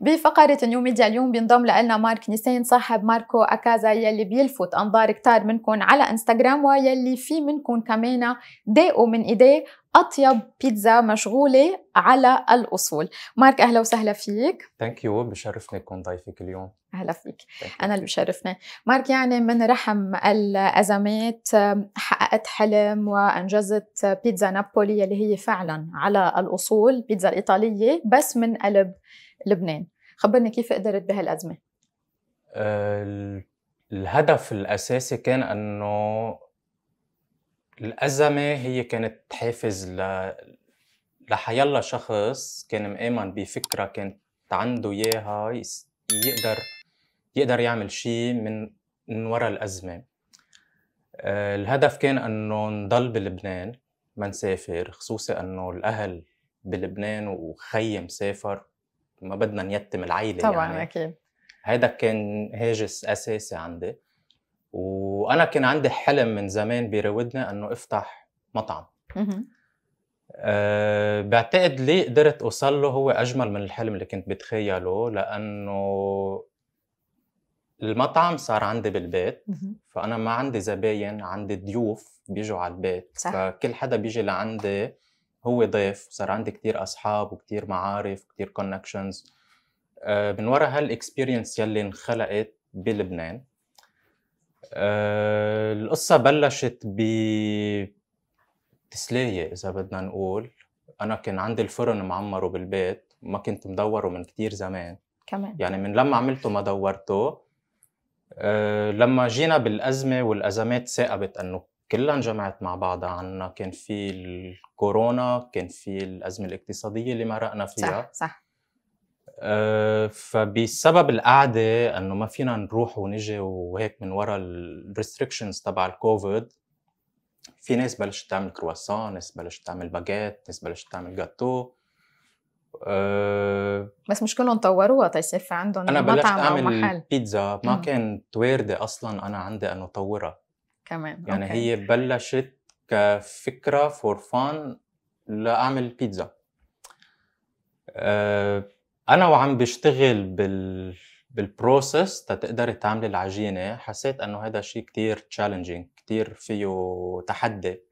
بفقرة نيو ميديا اليوم بينضم لنا مارك نيسين صاحب ماركو أكازا يلي بيلفت أنظار كتار منكم على انستغرام ويلي في منكم كمان داقوا من إيديه اطيب بيتزا مشغوله على الاصول مارك اهلا وسهلا فيك ثانك يو بشرفني اكون ضيفك اليوم اهلا فيك انا اللي بشرفني مارك يعني من رحم الازمات حققت حلم وانجزت بيتزا نابولي اللي هي فعلا على الاصول بيتزا الايطاليه بس من قلب لبنان خبرني كيف قدرت بهالأزمة آه، الهدف الأساسي كان أنه الأزمة هي كانت حافز ل... لحيلا شخص كان مآمن بفكرة كانت عنده إياها يقدر يقدر يعمل شيء من من وراء الأزمة آه، الهدف كان أنه نضل بلبنان ما نسافر خصوصي أنه الأهل بلبنان وخيم مسافر ما بدنا نيتم العيله طبعا يعني. اكيد هيدا كان هاجس اساسي عندي وانا كان عندي حلم من زمان بيراودني انه افتح مطعم أه بعتقد ليه قدرت اوصل له هو اجمل من الحلم اللي كنت بتخيله لانه المطعم صار عندي بالبيت فانا ما عندي زباين عندي ضيوف بيجوا على البيت صح. فكل حدا بيجي لعندي هو ضيف صار عندي كتير أصحاب وكتير معارف وكتير كونكشنز آه، من وراء هالاكسبيرينس يلي انخلقت بلبنان آه، القصة بلشت ب تسلية إذا بدنا نقول أنا كان عندي الفرن معمره بالبيت ما كنت مدوره من كتير زمان كمان يعني من لما عملته ما دورته أه لما جينا بالأزمة والأزمات ثاقبت أنه كلها انجمعت مع بعضها عنا كان في الكورونا كان في الأزمة الاقتصادية اللي مرقنا فيها صح صح أه فبسبب القعدة أنه ما فينا نروح ونجي وهيك من وراء الريستريكشنز تبع الكوفيد في ناس بلشت تعمل كرواسون ناس بلشت تعمل باجيت ناس بلشت تعمل جاتو أه بس مش كلهم طوروها تيصير في عندهم انا بلشت اعمل محل. بيتزا ما كانت وارده اصلا انا عندي انه طورها كمان يعني أوكي. هي بلشت كفكره فور فان لاعمل بيتزا آه، انا وعم بشتغل بال بالبروسس تقدر تعملي العجينه حسيت انه هذا شيء كتير تشالنجينج كتير فيه تحدي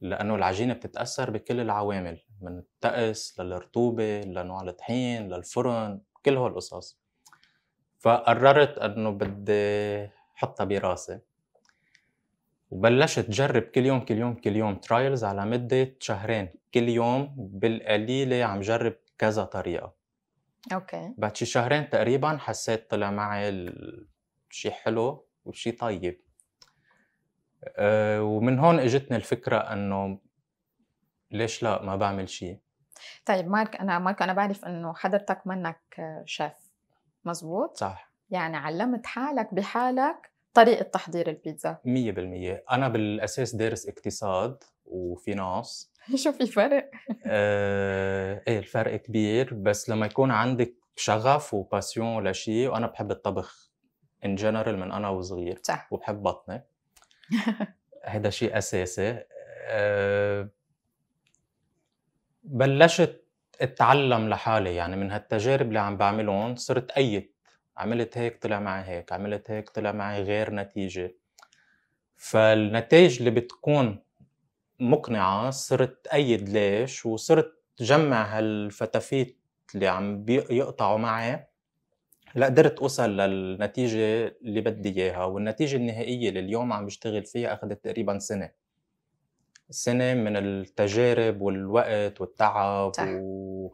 لانه العجينه بتتاثر بكل العوامل من الطقس للرطوبه لنوع الطحين للفرن كل هالقصص فقررت انه بدي حطها براسي وبلشت جرب كل يوم كل يوم كل يوم ترايلز على مدة شهرين كل يوم بالقليلة عم جرب كذا طريقة اوكي بعد شي شهرين تقريبا حسيت طلع معي شي حلو وشي طيب أه ومن هون اجتني الفكرة انه ليش لا ما بعمل شيء طيب مارك انا مارك انا بعرف انه حضرتك منك شيف مزبوط صح يعني علمت حالك بحالك طريقه تحضير البيتزا 100% انا بالاساس دارس اقتصاد وفينانس شو في فرق؟ آه، ايه الفرق كبير بس لما يكون عندك شغف وباسيون لشيء وانا بحب الطبخ ان جنرال من انا وصغير صح وبحب بطني هذا شيء اساسي أه بلشت اتعلم لحالي يعني من هالتجارب اللي عم بعملهم صرت ايد عملت هيك طلع معي هيك عملت هيك طلع معي غير نتيجة فالنتائج اللي بتكون مقنعة صرت أيد ليش وصرت جمع هالفتافيت اللي عم يقطعوا معي لقدرت أوصل للنتيجة اللي بدي إياها والنتيجة النهائية اللي اليوم عم بشتغل فيها أخذت تقريبا سنة سنة من التجارب والوقت والتعب صح. و...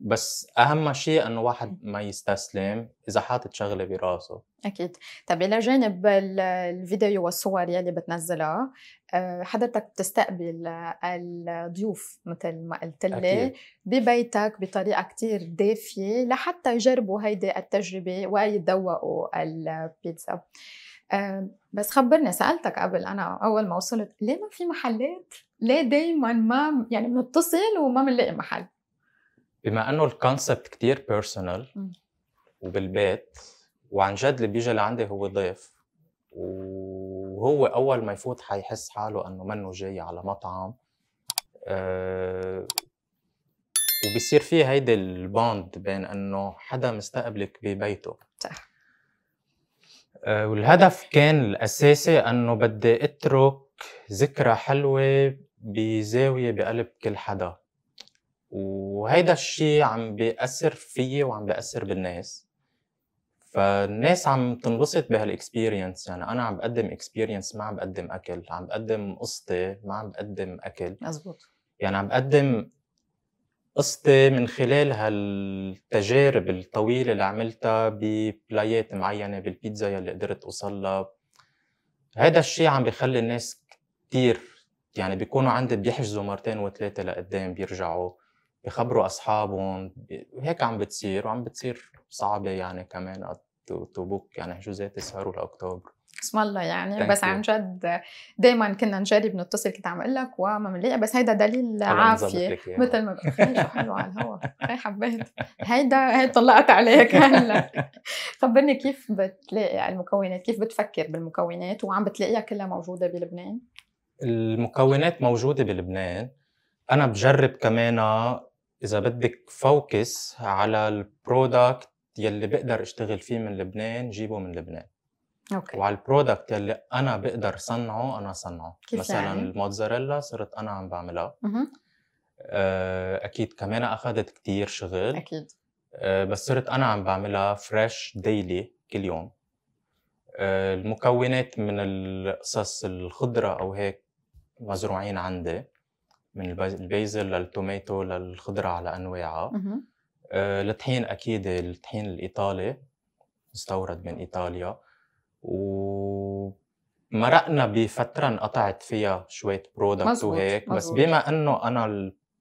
بس اهم شيء انه واحد ما يستسلم اذا حاطط شغله براسه اكيد طب الى جانب الفيديو والصور يلي بتنزلها آه، حضرتك بتستقبل الضيوف مثل ما قلت لي ببيتك بطريقه كتير دافيه لحتى يجربوا هيدي التجربه ويتذوقوا البيتزا آه، بس خبرني سالتك قبل انا اول ما وصلت ليه ما في محلات ليه دايما ما يعني بنتصل وما بنلاقي محل بما انه الكونسبت كتير بيرسونال وبالبيت وعن جد اللي بيجي لعندي هو ضيف وهو اول ما يفوت حيحس حاله انه منه جاي على مطعم أه وبصير في هيدي البوند بين انه حدا مستقبلك ببيته صح آه، والهدف كان الاساسي انه بدي اترك ذكرى حلوه بزاويه بقلب كل حدا وهيدا الشيء عم بيأثر فيي وعم بيأثر بالناس فالناس عم تنبسط بهالاكسبيرينس يعني انا عم بقدم اكسبيرينس ما عم بقدم اكل عم بقدم قصتي ما عم بقدم اكل مزبوط يعني عم بقدم قصتي من خلال هالتجارب الطويلة اللي عملتها ببلايات معينة بالبيتزا يلي قدرت أوصل لها هذا الشيء عم بخلي الناس كتير يعني بيكونوا عندي بيحجزوا مرتين وثلاثة لقدام بيرجعوا بخبروا اصحابهم وهيك عم بتصير وعم بتصير صعبه يعني كمان تبوك يعني حجوزات تسعروا لاكتوبر اسم الله يعني Thank بس you. عن جد دائما كنا نجرب نتصل كنت عم اقول لك وما بنلاقي بس هيدا دليل عافيه مثل ما شو حلو على الهواء هي حبيت هيدا هي طلقت عليك هلا خبرني كيف بتلاقي المكونات كيف بتفكر بالمكونات وعم بتلاقيها كلها موجوده بلبنان المكونات موجوده بلبنان انا بجرب كمان اذا بدك فوكس على البرودكت يلي بقدر اشتغل فيه من لبنان جيبه من لبنان اوكي وعلى البرودكت يلي انا بقدر صنعه انا صنعه كيف مثلا يعني؟ الموتزاريلا صرت انا عم بعملها آه، اكيد كمان اخذت كتير شغل اكيد آه، بس صرت انا عم بعملها فريش ديلي كل يوم آه، المكونات من القصص الخضره او هيك مزروعين عندي من البيزل للتوميتو للخضرة على أنواعها آه الطحين أكيد الطحين الإيطالي مستورد من إيطاليا ومرقنا بفترة انقطعت فيها شوية برودكت وهيك بس بما أنه أنا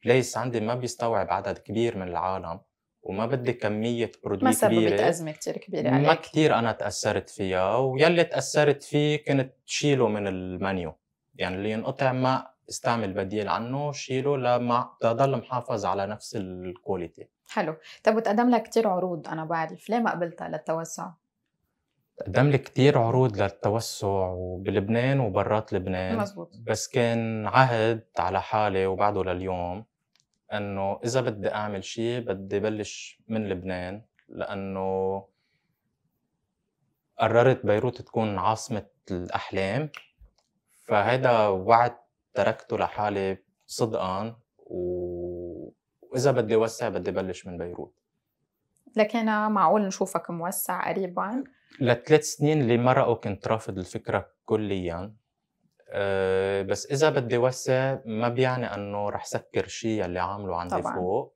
البليس عندي ما بيستوعب عدد كبير من العالم وما بدي كمية برودوي ما كبيرة أزمة كتير كبيرة عليك ما كتير أنا تأثرت فيها ويلي تأثرت فيه كنت تشيله من المنيو يعني اللي ينقطع ما استعمل بديل عنه شيله لما تضل محافظ على نفس الكواليتي حلو طب وتقدم لك كتير عروض انا بعرف ليه ما قبلتها للتوسع قدم لي كتير عروض للتوسع بلبنان وبرات لبنان مزبوط. بس كان عهد على حالي وبعده لليوم انه اذا بدي اعمل شيء بدي بلش من لبنان لانه قررت بيروت تكون عاصمة الاحلام فهيدا وعد تركته لحالي صدقا و... واذا بدي وسع بدي بلش من بيروت لكن معقول نشوفك موسع قريبا لثلاث سنين اللي مرقوا كنت رافض الفكره كليا أه بس اذا بدي وسع ما بيعني انه رح سكر شيء اللي عامله عندي طبعا. فوق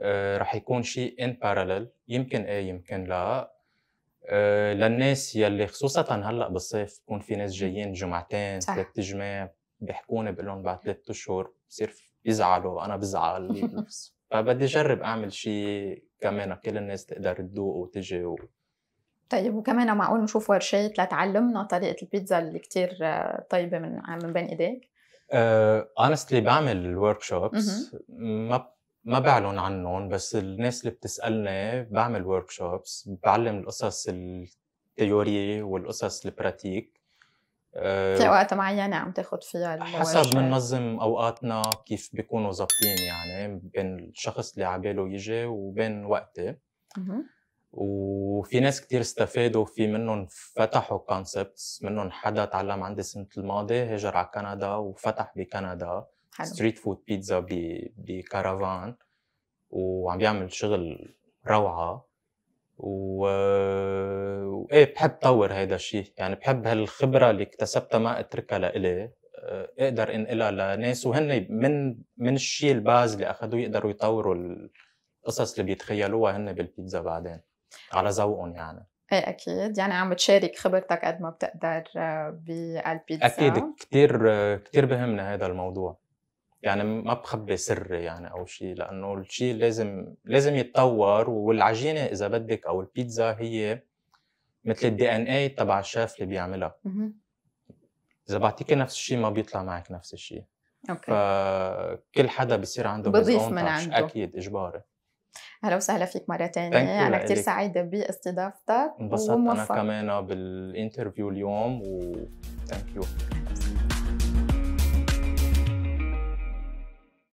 آه، رح يكون شيء ان بارلل يمكن ايه يمكن لا آه، للناس يلي خصوصا هلا بالصيف بكون في ناس جايين جمعتين ثلاث جماع بيحكوني بقول لهم بعد ثلاث اشهر بصير يزعلوا انا بزعل فبدي اجرب اعمل شيء كمان كل الناس تقدر تذوق وتجي و... طيب وكمان معقول نشوف ورشات لتعلمنا طريقه البيتزا اللي كتير آه، طيبه من من بين ايديك؟ اونستلي آه، بعمل ورك شوبس ما ما بعلن عنهم بس الناس اللي بتسالني بعمل ورك شوبس بعلم القصص التيوري والقصص البراتيك آه، في اوقات معينه عم تاخذ فيها حسب بننظم اوقاتنا كيف بيكونوا ظابطين يعني بين الشخص اللي عباله يجي وبين وقتي وفي ناس كتير استفادوا في منهم فتحوا كونسبتس منهم حدا تعلم عندي السنة الماضية هاجر على كندا وفتح بكندا حلو. ستريت فود بيتزا بكرفان وعم بيعمل شغل روعة و... وايه بحب طور هذا الشيء يعني بحب هالخبره اللي اكتسبتها ما اتركها لإلي آه، اقدر انقلها لناس وهن من من الشيء الباز اللي اخذوه يقدروا يطوروا القصص اللي بيتخيلوها هن بالبيتزا بعدين على ذوقهم يعني ايه اكيد يعني عم تشارك خبرتك قد ما بتقدر آه، بالبيتزا اكيد كثير آه، كثير بهمنا هذا الموضوع يعني ما بخبي سري يعني او شيء لانه الشيء لازم لازم يتطور والعجينه اذا بدك او البيتزا هي مثل الدي ان اي تبع الشيف اللي بيعملها اذا بعطيكي نفس الشيء ما بيطلع معك نفس الشيء اوكي فكل حدا بصير عنده بضيف من عنده اكيد اجباري اهلا وسهلا فيك مره ثانيه انا كثير سعيده باستضافتك انبسطت انا كمان بالانترفيو اليوم و ثانك يو